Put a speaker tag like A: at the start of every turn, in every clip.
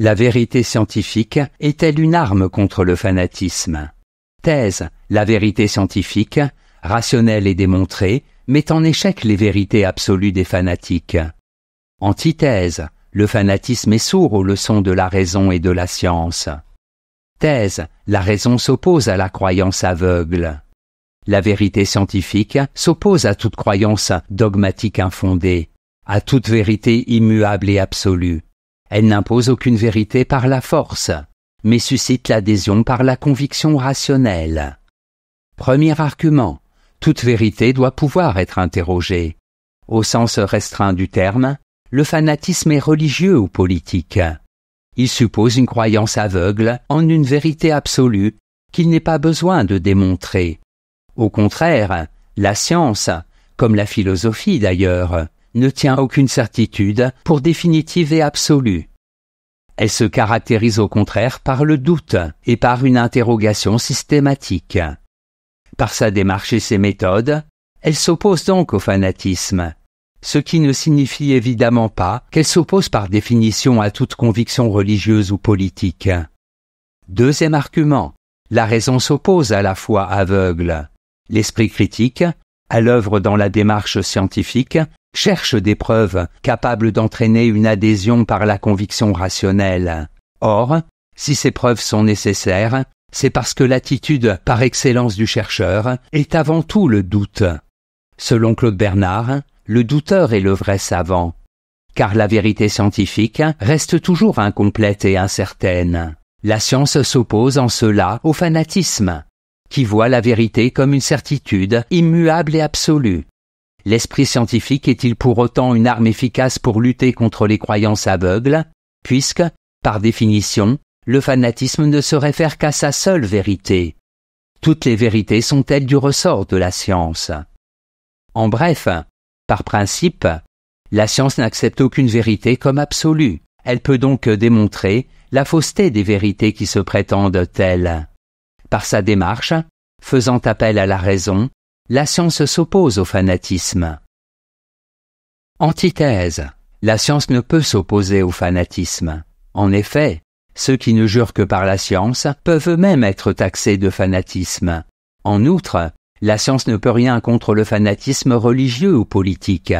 A: la vérité scientifique est-elle une arme contre le fanatisme Thèse, la vérité scientifique, rationnelle et démontrée, met en échec les vérités absolues des fanatiques. Antithèse, le fanatisme est sourd aux leçons de la raison et de la science. Thèse, la raison s'oppose à la croyance aveugle. La vérité scientifique s'oppose à toute croyance dogmatique infondée, à toute vérité immuable et absolue. Elle n'impose aucune vérité par la force, mais suscite l'adhésion par la conviction rationnelle. Premier argument. Toute vérité doit pouvoir être interrogée. Au sens restreint du terme, le fanatisme est religieux ou politique. Il suppose une croyance aveugle en une vérité absolue qu'il n'est pas besoin de démontrer. Au contraire, la science, comme la philosophie d'ailleurs, ne tient aucune certitude pour définitive et absolue. Elle se caractérise au contraire par le doute et par une interrogation systématique. Par sa démarche et ses méthodes, elle s'oppose donc au fanatisme, ce qui ne signifie évidemment pas qu'elle s'oppose par définition à toute conviction religieuse ou politique. Deuxième argument, la raison s'oppose à la foi aveugle. L'esprit critique, à l'œuvre dans la démarche scientifique, cherche des preuves capables d'entraîner une adhésion par la conviction rationnelle. Or, si ces preuves sont nécessaires, c'est parce que l'attitude par excellence du chercheur est avant tout le doute. Selon Claude Bernard, le douteur est le vrai savant, car la vérité scientifique reste toujours incomplète et incertaine. La science s'oppose en cela au fanatisme, qui voit la vérité comme une certitude immuable et absolue. L'esprit scientifique est-il pour autant une arme efficace pour lutter contre les croyances aveugles, puisque, par définition, le fanatisme ne se réfère qu'à sa seule vérité Toutes les vérités sont-elles du ressort de la science En bref, par principe, la science n'accepte aucune vérité comme absolue. Elle peut donc démontrer la fausseté des vérités qui se prétendent telles. Par sa démarche, faisant appel à la raison, la science s'oppose au fanatisme. Antithèse. La science ne peut s'opposer au fanatisme. En effet, ceux qui ne jurent que par la science peuvent eux-mêmes être taxés de fanatisme. En outre, la science ne peut rien contre le fanatisme religieux ou politique,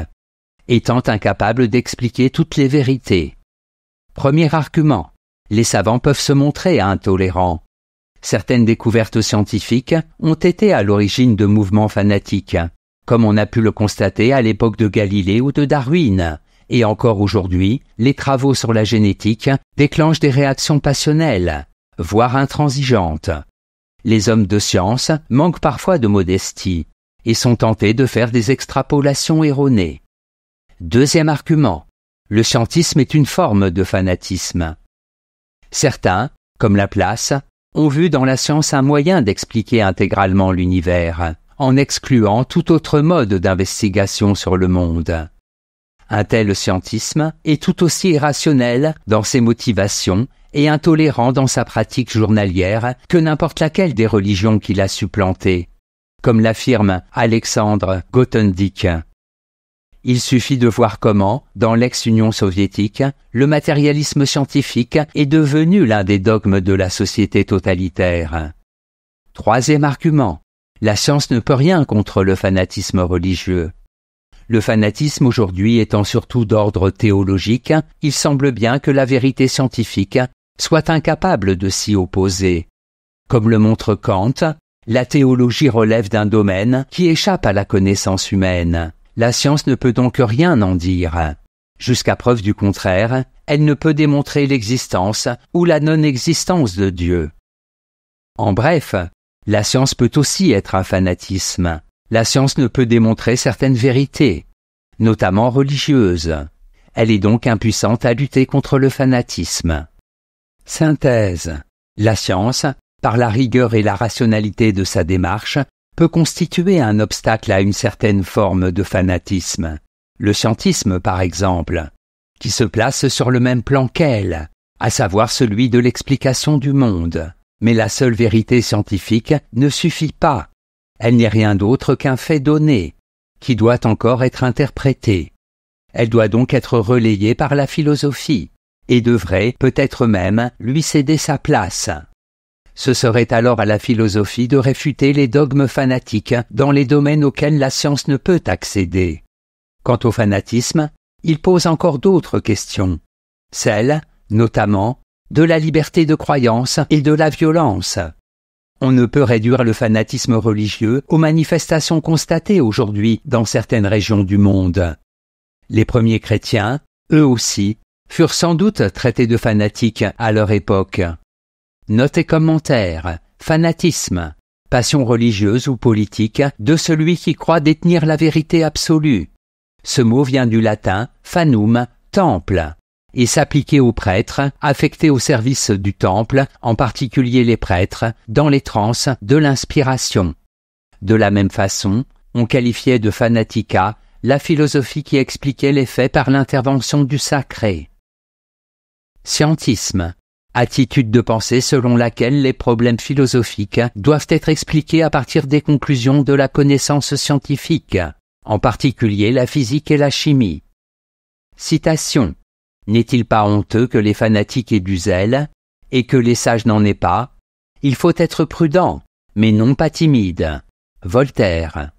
A: étant incapable d'expliquer toutes les vérités. Premier argument. Les savants peuvent se montrer intolérants, Certaines découvertes scientifiques ont été à l'origine de mouvements fanatiques, comme on a pu le constater à l'époque de Galilée ou de Darwin. Et encore aujourd'hui, les travaux sur la génétique déclenchent des réactions passionnelles, voire intransigeantes. Les hommes de science manquent parfois de modestie et sont tentés de faire des extrapolations erronées. Deuxième argument. Le scientisme est une forme de fanatisme. Certains, comme Laplace, ont vu dans la science un moyen d'expliquer intégralement l'univers, en excluant tout autre mode d'investigation sur le monde. Un tel scientisme est tout aussi irrationnel dans ses motivations et intolérant dans sa pratique journalière que n'importe laquelle des religions qu'il a supplantées, comme l'affirme Alexandre Gottendick. Il suffit de voir comment, dans l'ex-Union soviétique, le matérialisme scientifique est devenu l'un des dogmes de la société totalitaire. Troisième argument. La science ne peut rien contre le fanatisme religieux. Le fanatisme aujourd'hui étant surtout d'ordre théologique, il semble bien que la vérité scientifique soit incapable de s'y opposer. Comme le montre Kant, la théologie relève d'un domaine qui échappe à la connaissance humaine. La science ne peut donc rien en dire. Jusqu'à preuve du contraire, elle ne peut démontrer l'existence ou la non-existence de Dieu. En bref, la science peut aussi être un fanatisme. La science ne peut démontrer certaines vérités, notamment religieuses. Elle est donc impuissante à lutter contre le fanatisme. Synthèse. La science, par la rigueur et la rationalité de sa démarche, peut constituer un obstacle à une certaine forme de fanatisme, le scientisme par exemple, qui se place sur le même plan qu'elle, à savoir celui de l'explication du monde. Mais la seule vérité scientifique ne suffit pas. Elle n'est rien d'autre qu'un fait donné, qui doit encore être interprété. Elle doit donc être relayée par la philosophie, et devrait peut-être même lui céder sa place. Ce serait alors à la philosophie de réfuter les dogmes fanatiques dans les domaines auxquels la science ne peut accéder. Quant au fanatisme, il pose encore d'autres questions, celles, notamment, de la liberté de croyance et de la violence. On ne peut réduire le fanatisme religieux aux manifestations constatées aujourd'hui dans certaines régions du monde. Les premiers chrétiens, eux aussi, furent sans doute traités de fanatiques à leur époque. Notez commentaire, fanatisme, passion religieuse ou politique de celui qui croit détenir la vérité absolue. Ce mot vient du latin fanum, temple, et s'appliquait aux prêtres affectés au service du temple, en particulier les prêtres, dans les transes de l'inspiration. De la même façon, on qualifiait de fanatica la philosophie qui expliquait les faits par l'intervention du sacré. Scientisme Attitude de pensée selon laquelle les problèmes philosophiques doivent être expliqués à partir des conclusions de la connaissance scientifique, en particulier la physique et la chimie. Citation. N'est-il pas honteux que les fanatiques aient du zèle, et que les sages n'en aient pas Il faut être prudent, mais non pas timide. Voltaire.